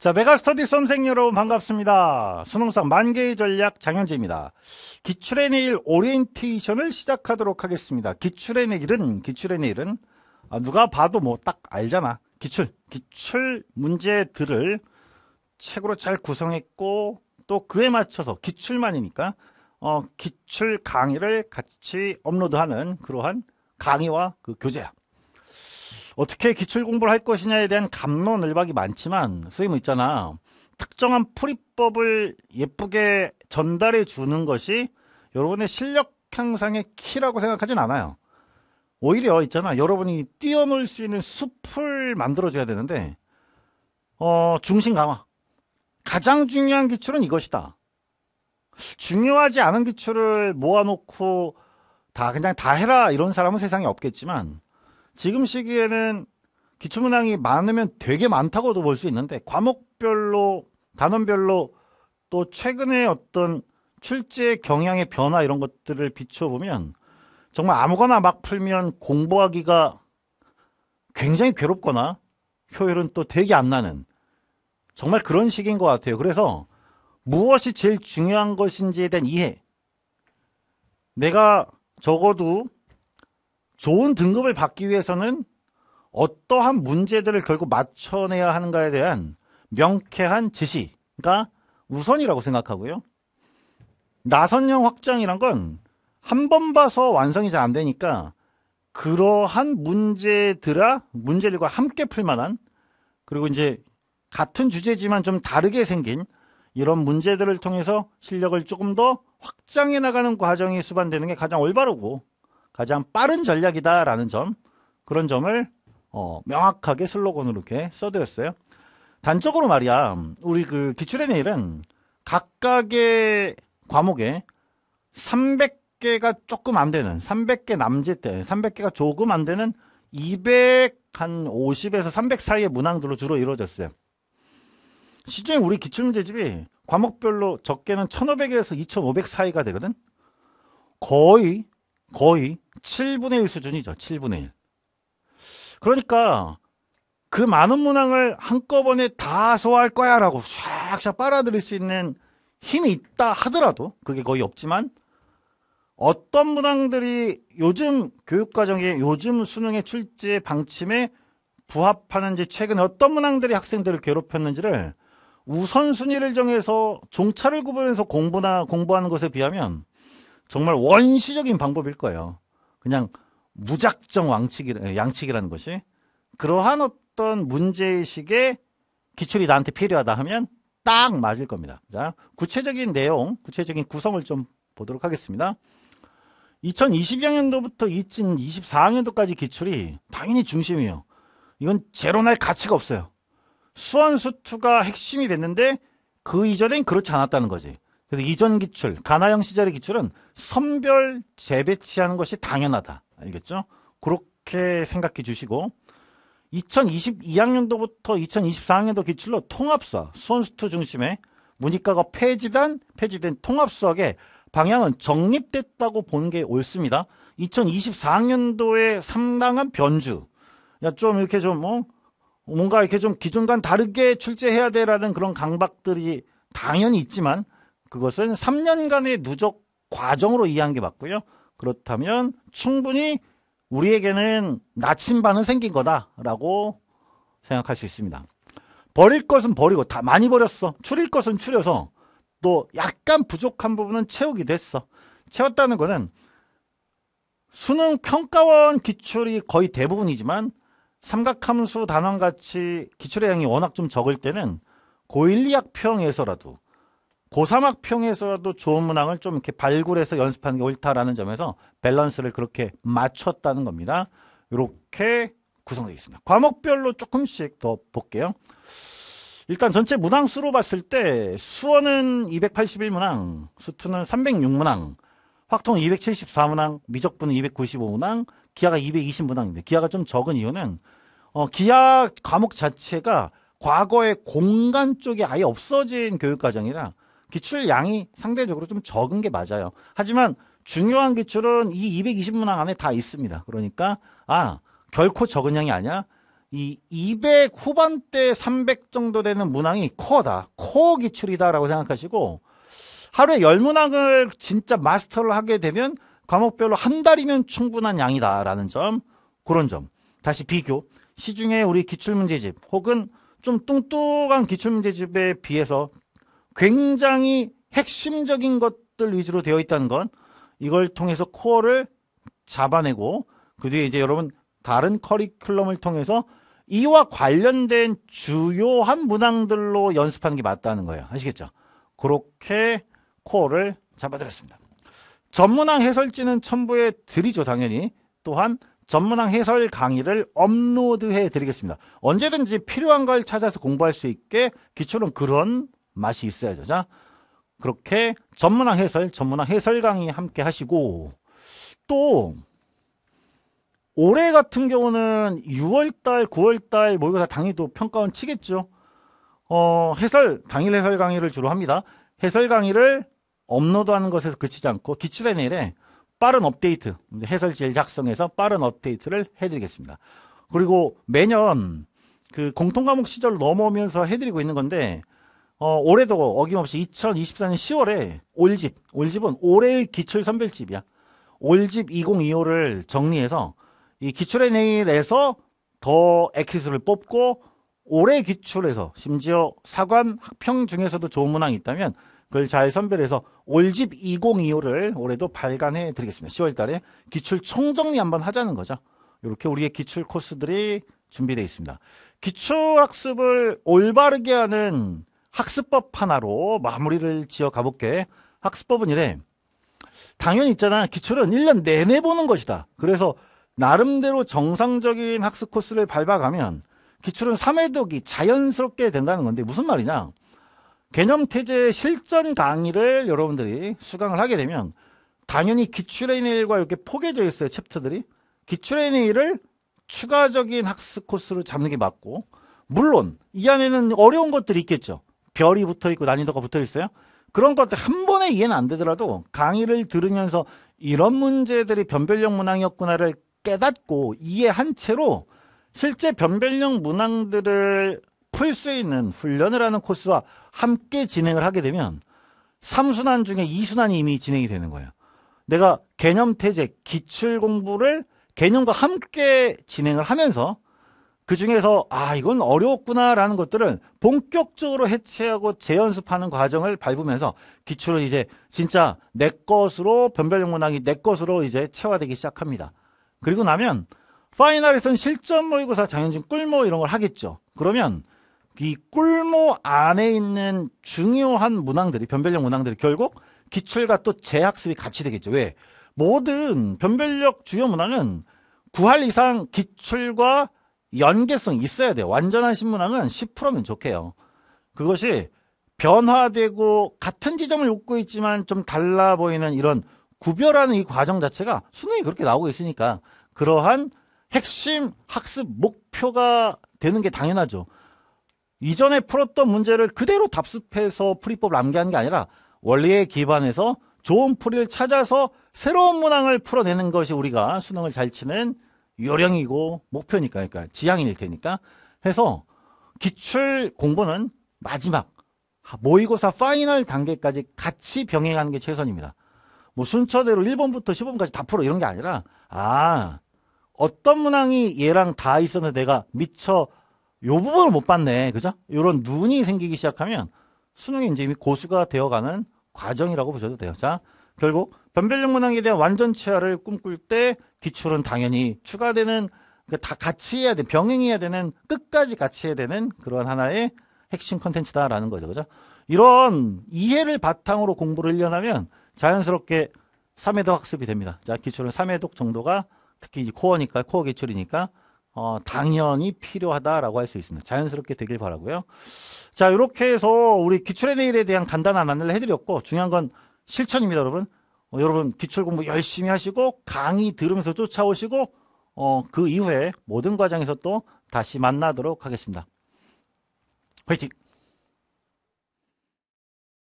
자, 메가스터디 선생 여러분 반갑습니다. 수능상 만개의 전략 장현재입니다. 기출의 내일 오리엔테이션을 시작하도록 하겠습니다. 기출의 내일은 기출의 내일은 아, 누가 봐도 뭐 딱 알잖아. 기출, 기출 문제들을 책으로 잘 구성했고 또 그에 맞춰서 기출만이니까 어, 기출 강의를 같이 업로드하는 그러한 강의와 그 교재야. 어떻게 기출 공부를 할 것이냐에 대한 감론을박이 많지만 선생님 있잖아 특정한 풀이법을 예쁘게 전달해 주는 것이 여러분의 실력 향상의 키라고 생각하진 않아요. 오히려 있잖아 여러분이 뛰어놀 수 있는 숲을 만들어줘야 되는데 어 중심 강화 가장 중요한 기출은 이것이다. 중요하지 않은 기출을 모아놓고 다 그냥 다 해라 이런 사람은 세상에 없겠지만 지금 시기에는 기초문항이 많으면 되게 많다고도 볼 수 있는데 과목별로 단원별로 또 최근에 어떤 출제 경향의 변화 이런 것들을 비춰보면 정말 아무거나 막 풀면 공부하기가 굉장히 괴롭거나 효율은 또 되게 안 나는 정말 그런 식인 것 같아요. 그래서 무엇이 제일 중요한 것인지에 대한 이해 내가 적어도 좋은 등급을 받기 위해서는 어떠한 문제들을 결국 맞춰내야 하는가에 대한 명쾌한 지시가 우선이라고 생각하고요. 나선형 확장이란 건 한 번 봐서 완성이 잘 안 되니까 그러한 문제들아 문제들과 함께 풀 만한 그리고 이제 같은 주제지만 좀 다르게 생긴 이런 문제들을 통해서 실력을 조금 더 확장해 나가는 과정이 수반되는 게 가장 올바르고 가장 빠른 전략이다라는 점 그런 점을 어, 명확하게 슬로건으로 이렇게 써드렸어요. 단적으로 말이야 우리 그 기출의 내일은 각각의 과목에 300개가 조금 안 되는 300개 남짓 때 300개가 조금 안 되는 200한 50에서 300 사이의 문항들로 주로 이루어졌어요. 시중에 우리 기출문제집이 과목별로 적게는 1500에서 2500 사이가 되거든. 거의 거의 7분의 1 수준이죠. 7분의 1. 그러니까 그 많은 문항을 한꺼번에 다 소화할 거야 라고 샥샥 빨아들일 수 있는 힘이 있다 하더라도 그게 거의 없지만 어떤 문항들이 요즘 교육과정에 요즘 수능의 출제 방침에 부합하는지 최근에 어떤 문항들이 학생들을 괴롭혔는지를 우선순위를 정해서 종차를 구분해서 공부나 공부하는 것에 비하면 정말 원시적인 방법일 거예요. 그냥 무작정 왕치기, 양치기라는 것이 그러한 어떤 문제의식의 기출이 나한테 필요하다 하면 딱 맞을 겁니다. 자, 구체적인 내용, 구체적인 구성을 좀 보도록 하겠습니다. 2 0 2 0년도부터2 0 2 4년도까지 기출이 당연히 중심이에요. 이건 제로날 가치가 없어요. 수원수투가 핵심이 됐는데 그 이전엔 그렇지 않았다는 거지. 그래서 이전 기출, 가나형 시절의 기출은 선별 재배치하는 것이 당연하다. 알겠죠? 그렇게 생각해 주시고 2022학년도부터 2024학년도 기출로 통합수학, 수원수투 중심의 문이과가 폐지단, 폐지된 통합수학의 방향은 정립됐다고 보는 게 옳습니다. 2024학년도에 상당한 변주. 좀 이렇게 좀, 어? 뭔가 이렇게 좀기존과 다르게 출제해야 돼라는 그런 강박들이 당연히 있지만 그것은 3년간의 누적 과정으로 이해한 게 맞고요. 그렇다면 충분히 우리에게는 나침반은 생긴 거다라고 생각할 수 있습니다. 버릴 것은 버리고 다 많이 버렸어. 추릴 것은 추려서 또 약간 부족한 부분은 채우기도 했어. 채웠다는 거는 수능 평가원 기출이 거의 대부분이지만 삼각함수 단원같이 기출의 양이 워낙 좀 적을 때는 고1, 2학평에서라도 고사막평에서도 좋은 문항을 좀 이렇게 발굴해서 연습하는 게 옳다라는 점에서 밸런스를 그렇게 맞췄다는 겁니다. 이렇게 구성되어 있습니다. 과목별로 조금씩 더 볼게요. 일단 전체 문항 수로 봤을 때 수원은 281문항, 수투는 306문항, 확통 274문항, 미적분은 295문항, 기하가 220문항입니다. 기하가 좀 적은 이유는 어, 기하 과목 자체가 과거의 공간 쪽이 아예 없어진 교육 과정이라 기출 양이 상대적으로 좀 적은 게 맞아요. 하지만 중요한 기출은 이 220문항 안에 다 있습니다. 그러니까 아 결코 적은 양이 아니야. 이 200 후반대 300 정도 되는 문항이 코어다. 코어 기출이다라고 생각하시고 하루에 10문항을 진짜 마스터를 하게 되면 과목별로 한 달이면 충분한 양이다라는 점 그런 점 다시 비교 시중에 우리 기출문제집 혹은 좀 뚱뚱한 기출문제집에 비해서 굉장히 핵심적인 것들 위주로 되어 있다는 건 이걸 통해서 코어를 잡아내고 그 뒤에 이제 여러분 다른 커리큘럼을 통해서 이와 관련된 주요한 문항들로 연습하는 게 맞다는 거예요. 아시겠죠? 그렇게 코어를 잡아들였습니다. 전문항 해설지는 첨부해 드리죠, 당연히. 또한 전문항 해설 강의를 업로드해 드리겠습니다. 언제든지 필요한 걸 찾아서 공부할 수 있게 기초는 그런 맛이 있어야죠. 자, 그렇게 전문학 해설, 전문학 해설 강의 함께 하시고 또 올해 같은 경우는 6월달, 9월달 모의고사 뭐 당일도 평가원 치겠죠. 어, 해설, 당일 해설 강의를 주로 합니다. 해설 강의를 업로드하는 것에서 그치지 않고 기출의 내일에 빠른 업데이트, 해설 질 작성해서 빠른 업데이트를 해드리겠습니다. 그리고 매년 그 공통 과목 시절 넘어오면서 해드리고 있는 건데 어, 올해도 어김없이 2024년 10월에 올집, 올집은 올해의 기출 선별집이야. 올집 2025를 정리해서 이 기출의 내일에서 더액시스를 뽑고 올해 기출에서 심지어 사관 학평 중에서도 좋은 문항이 있다면 그걸 잘 선별해서 올집 2025를 올해도 발간해 드리겠습니다. 10월 달에 기출 총정리 한번 하자는 거죠. 이렇게 우리의 기출 코스들이 준비되어 있습니다. 기출학습을 올바르게 하는 학습법 하나로 마무리를 지어 가볼게. 학습법은 이래. 당연히 있잖아. 기출은 1년 내내 보는 것이다. 그래서 나름대로 정상적인 학습 코스를 밟아가면 기출은 3회독이 자연스럽게 된다는 건데 무슨 말이냐. 개념 태제 실전 강의를 여러분들이 수강을 하게 되면 당연히 기출 n 일과 이렇게 포개져 있어요. 챕터들이. 기출NA를 추가적인 학습 코스로 잡는 게 맞고 물론 이 안에는 어려운 것들이 있겠죠. 별이 붙어 있고 난이도가 붙어 있어요. 그런 것들 한 번에 이해는 안 되더라도 강의를 들으면서 이런 문제들이 변별력 문항이었구나를 깨닫고 이해한 채로 실제 변별력 문항들을 풀 수 있는 훈련을 하는 코스와 함께 진행을 하게 되면 3순환 중에 2순환이 이미 진행이 되는 거예요. 내가 개념 태제, 기출 공부를 개념과 함께 진행을 하면서 그 중에서 아 이건 어려웠구나라는 것들은 본격적으로 해체하고 재연습하는 과정을 밟으면서 기출을 이제 진짜 내 것으로 변별력 문항이 내 것으로 이제 체화되기 시작합니다. 그리고 나면 파이널에서는 실전 모의고사, 장현진 꿀모 이런 걸 하겠죠. 그러면 이 꿀모 안에 있는 중요한 문항들이 변별력 문항들이 결국 기출과 또 재학습이 같이 되겠죠. 왜? 모든 변별력 주요 문항은 구할 이상 기출과 연계성 있어야 돼요. 완전한 신문학은 10%면 좋게요. 그것이 변화되고 같은 지점을 웃고 있지만 좀 달라 보이는 이런 구별하는 이 과정 자체가 수능이 그렇게 나오고 있으니까 그러한 핵심 학습 목표가 되는 게 당연하죠. 이전에 풀었던 문제를 그대로 답습해서 풀이법 을 남기한 게 아니라 원리에 기반해서 좋은 풀이를 찾아서 새로운 문항을 풀어내는 것이 우리가 수능을 잘 치는 요령이고 목표니까 그러니까 지향일 테니까 해서 기출 공부는 마지막 모의고사 파이널 단계까지 같이 병행하는 게 최선입니다. 뭐 순서대로 1번부터 10번까지 다 풀어 이런 게 아니라 아 어떤 문항이 얘랑 다 있었는데 내가 미처 요 부분을 못 봤네 그죠? 요런 눈이 생기기 시작하면 수능이 이제 이미 고수가 되어가는 과정이라고 보셔도 돼요. 자 결국 변별력 문항에 대한 완전체화를 꿈꿀 때 기출은 당연히 추가되는 그 다 같이 해야 돼 병행해야 되는 끝까지 같이 해야 되는 그러한 하나의 핵심 컨텐츠다라는 거죠 그죠 이런 이해를 바탕으로 공부를 1년 하면 자연스럽게 3회도 학습이 됩니다 자 기출은 3회독 정도가 특히 코어니까 코어 기출이니까 어, 당연히 필요하다라고 할 수 있습니다. 자연스럽게 되길 바라고요. 자, 이렇게 해서 우리 기출의 내일에 대한 간단한 안내를 해드렸고 중요한 건 실천입니다, 여러분. 어, 여러분 기출 공부 열심히 하시고 강의 들으면서 쫓아오시고 어, 그 이후에 모든 과정에서 또 다시 만나도록 하겠습니다. 화이팅!